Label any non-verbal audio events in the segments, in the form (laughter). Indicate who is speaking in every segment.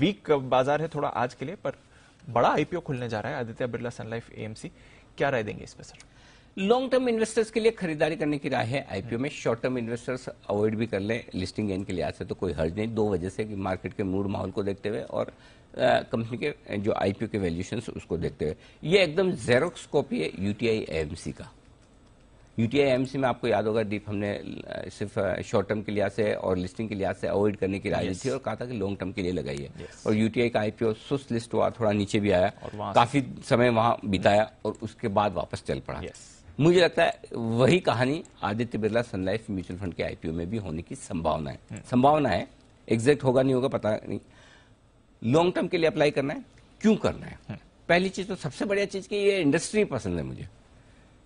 Speaker 1: Week बाजार है थोड़ा आज के लिए पर बड़ा आईपीओ खुलने जा रहा है आदित्य बिरला सनलाइफ एएमसी क्या राय देंगे इस पर सर लॉन्ग टर्म इन्वेस्टर्स के लिए खरीदारी करने की राय है आईपीओ में शॉर्ट टर्म इन्वेस्टर्स अवॉइड भी कर लें लिस्टिंग गेन के आज से तो कोई हर्ज नहीं दो वजह से कि मार्केट के मूड माहौल को देखते हुए और कंपनी के जो आईपीओ के वैल्यूशन उसको देखते हुए ये एकदम जेरोक्स कॉपी है यूटीआई एएमसी का यूटीआई एमसी में आपको याद होगा दीप हमने सिर्फ शॉर्ट टर्म के लिहाज से और लिस्टिंग के लिहाज से अवॉइड करने की राय yes. थी और कहा था कि लॉन्ग टर्म के लिए लगाई है yes. और यूटीआई का आईपीओ सुस्त लिस्ट हुआ थोड़ा नीचे भी आया काफी समय वहां बिताया और उसके बाद वापस चल पड़ा yes. मुझे लगता है वही कहानी Aditya Birla Sun Life mutual fund के आईपीओ में भी होने की संभावना है hmm. संभावना है एग्जैक्ट होगा नहीं होगा पता नहीं लॉन्ग टर्म के लिए अप्लाई करना है क्यों करना है hmm. पहली चीज तो सबसे बढ़िया चीज की ये इंडस्ट्री पसंद है मुझे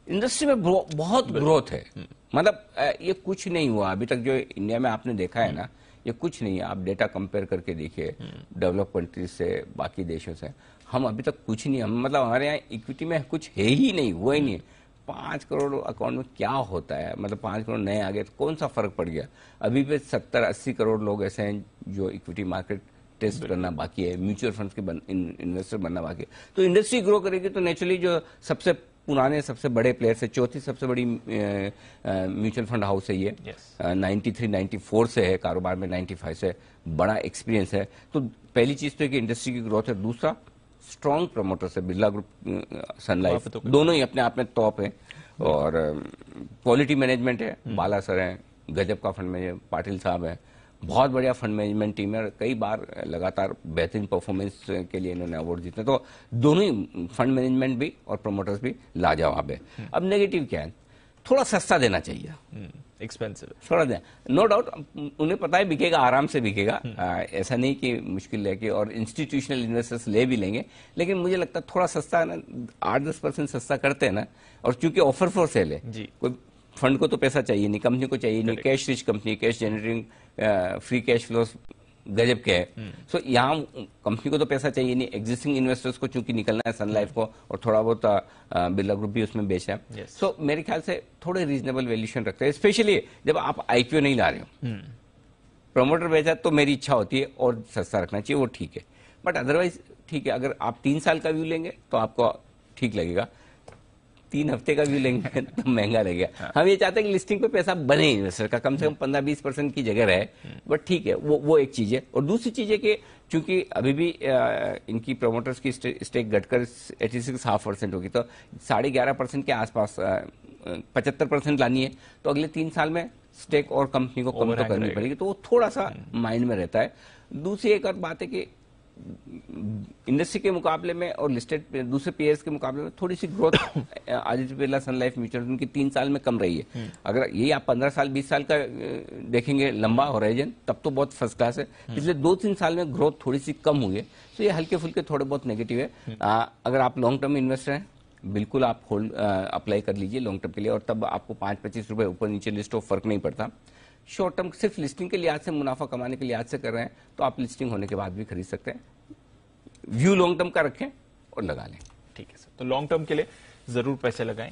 Speaker 1: इंडस्ट्री में बहुत ग्रोथ है हम्म। मतलब ये कुछ नहीं हुआ अभी तक जो इंडिया में आपने देखा है हम्म। ना ये कुछ नहीं है आप डेटा कंपेयर करके देखिए डेवलप हम्म। कंट्रीज से बाकी देशों से हम अभी तक कुछ नहीं हम मतलब हमारे यहाँ इक्विटी में कुछ है ही नहीं हुआ ही नहीं पांच करोड़ अकाउंट में क्या होता है मतलब पांच करोड़ नए आ गए तो कौन सा फर्क पड़ गया अभी पे सत्तर अस्सी करोड़ लोग ऐसे हैं जो इक्विटी मार्केट टेस्ट करना बाकी है म्यूचुअल फंड के बन, इन, इन्वेस्टर बनना बाकी है तो इंडस्ट्री ग्रो करेगी तो नेचुरली जो सबसे पुराने सबसे बड़े प्लेयर से चौथी सबसे बड़ी म्यूचुअल फंड हाउस है ये नाइन्टी थ्री नाइन्टी फोर से है कारोबार में नाइन्टी फाइव से बड़ा एक्सपीरियंस है तो पहली चीज तो कि इंडस्ट्री की ग्रोथ है दूसरा स्ट्रांग प्रमोटर है बिरला ग्रुप सनलाइफ तो दोनों ही अपने आप में टॉप है और क्वालिटी मैनेजमेंट है बाला सर है गजब का फंड में पाटिल साहब है बहुत बढ़िया फंड मैनेजमेंट टीम है और कई बार लगातार बेहतरीन परफॉर्मेंस के लिए इन्होंने अवार्ड जीते तो दोनों ही फंड मैनेजमेंट भी और प्रोमोटर्स भी लाजवाब है हम्म। अब नेगेटिव क्या है थोड़ा सस्ता देना चाहिए एक्सपेंसिव हम्म, थोड़ा दे नो डाउट उन्हें पता है बिकेगा आराम से बिकेगा हम्म। ऐसा नहीं कि मुश्किल लेके और इंस्टीट्यूशनल इन्वेस्टर्स ले भी लेंगे लेकिन मुझे लगता है थोड़ा सस्ता है ना आठ दस परसेंट सस्ता करते हैं ना और चूंकि ऑफर फॉर सेल है कोई फंड को तो पैसा चाहिए नहीं कंपनी को चाहिए नहीं cash rich company cash generating free cash flow गजब के है सो हम्म। so, यहाँ कंपनी को तो पैसा चाहिए नहीं एग्जिस्टिंग इन्वेस्टर्स को चूंकि निकलना है सन लाइफ हम्म। को और थोड़ा बहुत बिरला uh, ग्रुप uh, भी उसमें बेचा है सो yes. so, मेरे ख्याल से थोड़े रीजनेबल वैल्यूशन रखते हैं स्पेशली जब आप आईपीओ नहीं ला रहे हो प्रमोटर हम्म। बेचा तो मेरी इच्छा होती है और सस्ता रखना चाहिए वो ठीक है बट अदरवाइज ठीक है अगर आप तीन साल का व्यू लेंगे तो आपको ठीक लगेगा तीन हफ्ते का व्यू लेंगे (laughs) तो महंगा लगेगा हम ये चाहते हैं कि लिस्टिंग पे पैसा बने इन्वेस्टर का कम से कम पंद्रह बीस परसेंट की जगह रहे बट ठीक है वो वो एक चीज है और दूसरी चीज है कि चूंकि अभी भी इनकी प्रोमोटर्स की स्टेक घटकर एटी सिक्स हाफ परसेंट होगी तो साढ़े ग्यारह परसेंट के आसपास पचहत्तर परसेंट लानी है तो अगले तीन साल में स्टेक और कंपनी को कम तो करनी पड़ेगी तो वो थोड़ा सा माइंड हम्म। में रहता है दूसरी एक और बात है कि इंडस्ट्री के मुकाबले में और लिस्टेड दूसरे पेयर्स के मुकाबले में थोड़ी सी growth (coughs) Aditya Birla Sun Life mutual fund की तीन साल में कम रही है हम्म। अगर यही आप पंद्रह साल बीस साल का देखेंगे लंबा होराइजन तब तो बहुत फर्स्ट क्लास है हम्म। पिछले दो तीन साल में ग्रोथ थोड़ी सी कम हुई है तो ये हल्के फुल्के थोड़े बहुत नेगेटिव है आ, हम्म। अगर आप लॉन्ग टर्म इन्वेस्टर हैं बिल्कुल आप होल्ड अप्लाई कर लीजिए लॉन्ग टर्म के लिए और तब आपको पाँच पच्चीस रुपये ऊपर नीचे लिस्ट ऑफ फर्क नहीं पड़ता शॉर्ट टर्म सिर्फ लिस्टिंग के लिहाज से मुनाफा कमाने के लिहाज से कर रहे हैं तो आप लिस्टिंग होने के बाद भी खरीद सकते हैं व्यू लॉन्ग टर्म का रखें और लगा लें ठीक है सर तो लॉन्ग टर्म के लिए जरूर पैसे लगाए